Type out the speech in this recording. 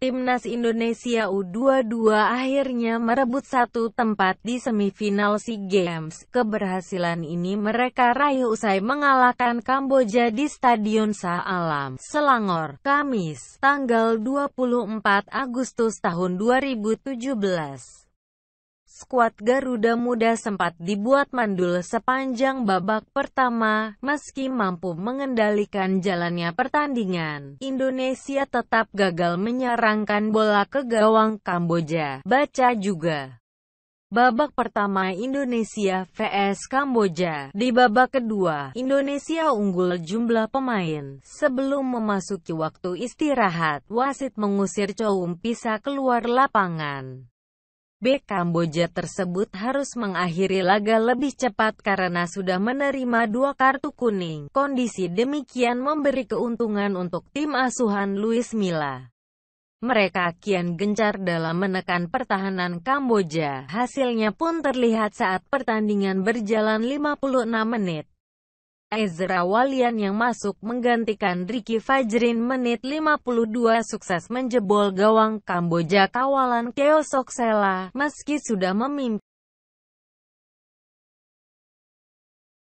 Timnas Indonesia U22 akhirnya merebut satu tempat di semifinal SEA Games. Keberhasilan ini mereka raih usai mengalahkan Kamboja di Stadion Sa Alam, Selangor, Kamis, tanggal 24 Agustus tahun 2017 skuad Garuda Muda sempat dibuat mandul sepanjang babak pertama, meski mampu mengendalikan jalannya pertandingan. Indonesia tetap gagal menyerangkan bola ke gawang Kamboja. Baca juga. Babak pertama Indonesia vs Kamboja. Di babak kedua, Indonesia unggul jumlah pemain. Sebelum memasuki waktu istirahat, wasit mengusir cowok Pisa keluar lapangan. B. Kamboja tersebut harus mengakhiri laga lebih cepat karena sudah menerima dua kartu kuning. Kondisi demikian memberi keuntungan untuk tim asuhan Luis Milla. Mereka kian gencar dalam menekan pertahanan Kamboja. Hasilnya pun terlihat saat pertandingan berjalan 56 menit. Ezra Walian yang masuk menggantikan Ricky Fajrin menit 52 sukses menjebol gawang Kamboja kawalan Keosok Sela. Meski sudah memimpin